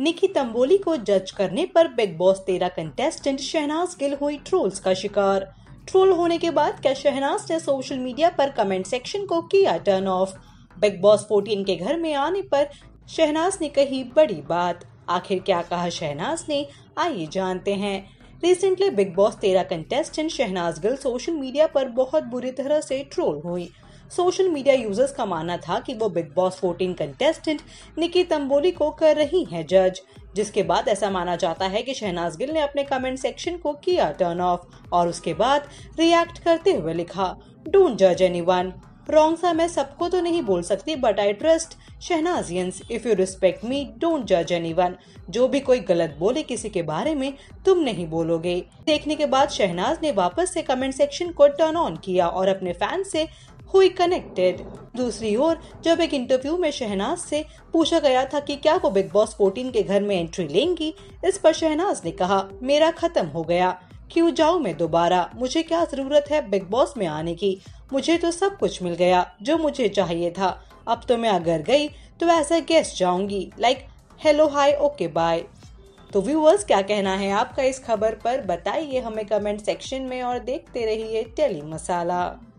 निकी तंबोली को जज करने पर बिग बॉस तेरह कंटेस्टेंट शहनाज गिल हुई ट्रोल्स का शिकार ट्रोल होने के बाद क्या शहनाज ने सोशल मीडिया पर कमेंट सेक्शन को किया टर्न ऑफ बिग बॉस 14 के घर में आने पर शहनाज ने कही बड़ी बात आखिर क्या कहा शहनाज ने आइए जानते हैं रिसेंटली बिग बॉस तेरह contestant Shehnaaz Gill social media पर बहुत बुरी तरह से ट्रोल हुई सोशल मीडिया यूजर्स का मानना था कि वो Bigg Boss 14 contestant Nikki Tamboli को कर रही है जज जिसके बाद ऐसा माना जाता है कि शहनाज गिल ने अपने कमेंट सेक्शन को किया टर्न ऑफ और उसके बाद रिएक्ट करते हुए लिखा डोंट जज एनी वन रॉन्ग सा मैं सबको तो नहीं बोल सकती but I trust Shehnaazians if you respect me don't जज एनी वन जो भी कोई गलत बोले किसी के बारे में तुम नहीं बोलोगे देखने के बाद शहनाज ने वापस से कमेंट सेक्शन को टर्न ऑन किया और अपने फैन से हुई कनेक्टेड दूसरी ओर जब एक इंटरव्यू में शहनाज से पूछा गया था कि क्या वो बिग बॉस 14 के घर में एंट्री लेंगी इस पर शहनाज ने कहा मेरा खत्म हो गया क्यों जाऊं मैं दोबारा मुझे क्या जरूरत है बिग बॉस में आने की मुझे तो सब कुछ मिल गया जो मुझे चाहिए था अब तो मैं अगर गई तो ऐसा गेस्ट जाऊंगी like hello hi okay bye तो व्यूवर्स क्या कहना है आपका इस खबर पर बताइए हमें कमेंट सेक्शन में और देखते रहिए टेली मसाला